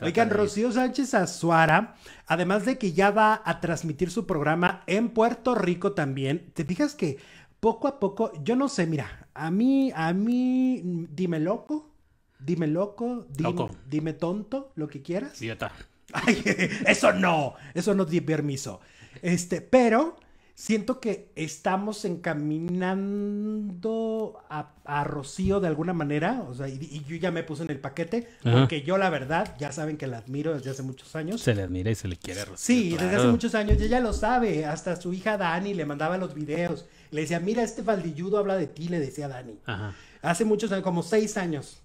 Oigan, Rocío Sánchez Azuara, además de que ya va a transmitir su programa en Puerto Rico también, ¿te fijas que poco a poco, yo no sé, mira, a mí, a mí, dime loco, dime loco, dime, dime tonto, lo que quieras. Dieta. Ay, eso no, eso no di permiso. Este, pero siento que estamos encaminando a, Rocío de alguna manera, o sea, y, yo ya me puse en el paquete, porque yo la verdad, ya saben que la admiro desde hace muchos años. Se le admira y se le quiere a Rocío. Sí, desde hace muchos años, y ella lo sabe, hasta su hija Dani le mandaba los videos, le decía, mira, este faldilludo habla de ti, le decía Dani. Hace muchos años, como seis años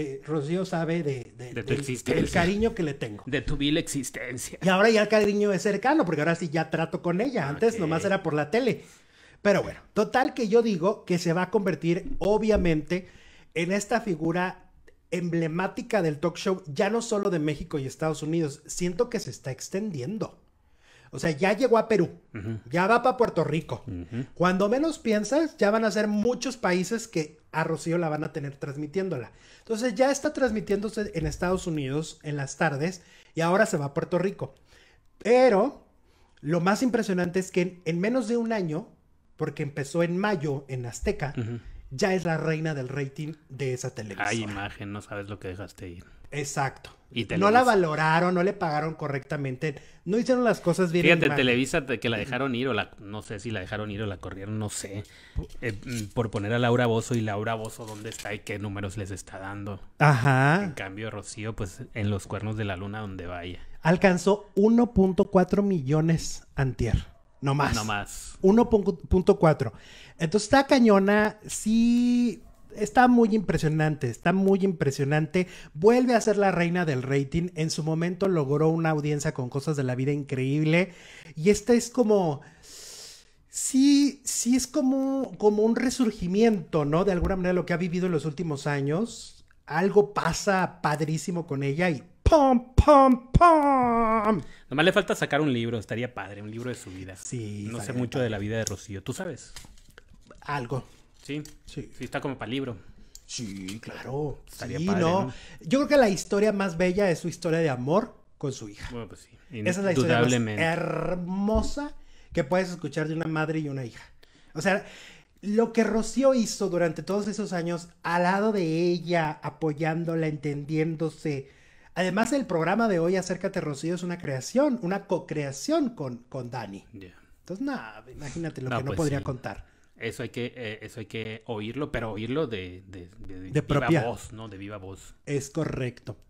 eh, Rocío sabe de, del, cariño que le tengo. De tu vil existencia. Y ahora ya el cariño es cercano, porque ahora sí ya trato con ella. Antes nomás era por la tele. Pero bueno, total que yo digo que se va a convertir, obviamente, en esta figura emblemática del talk show, ya no solo de México y Estados Unidos. Siento que se está extendiendo. O sea, ya llegó a Perú, ya va para Puerto Rico. Cuando menos piensas, ya van a ser muchos países que a Rocío la van a tener transmitiéndola. Entonces ya está transmitiéndose en Estados Unidos en las tardes y ahora se va a Puerto Rico. Pero lo más impresionante es que en, menos de un año, porque empezó en mayo en Azteca, ya es la reina del rating de esa televisión. Hay imagen, no sabes lo que dejaste ir. Exacto. no la valoraron, no le pagaron correctamente, no hicieron las cosas bien. Fíjate, Televisa que la dejaron ir o la, no sé si la dejaron ir o la corrieron, no sé, eh, mm, por poner a Laura Bozo y Laura Bozo dónde está y qué números les está dando. Ajá. En cambio, Rocío, pues en los cuernos de la luna donde vaya. Alcanzó 1.4 millones antier. No más. No más. 1.4. Entonces está cañona, sí está muy impresionante, está muy impresionante. Vuelve a ser la reina del rating. En su momento logró una audiencia con cosas de la vida increíble. Y esta es como... Sí, sí es como, como un resurgimiento, ¿no? De alguna manera lo que ha vivido en los últimos años. Algo pasa padrísimo con ella y ¡pum, pum, pum! Nomás le falta sacar un libro, estaría padre, un libro de su vida. Sí. No sé mucho de la vida de Rocío, ¿tú sabes? Algo, Sí, sí. está como para libro. Sí, claro. Yo creo que la historia más bella es su historia de amor con su hija. Bueno, pues sí. Esa es la historia más hermosa que puedes escuchar de una madre y una hija. O sea, lo que Rocío hizo durante todos esos años al lado de ella, apoyándola, entendiéndose. Además, el programa de hoy, Acércate Rocío, es una creación, una co-creación con, con Dani. Entonces, nada, imagínate lo que no pues podría contar. Eso hay que, eh, eso hay que oírlo, pero oírlo de, voz, ¿no? De viva voz. Es correcto.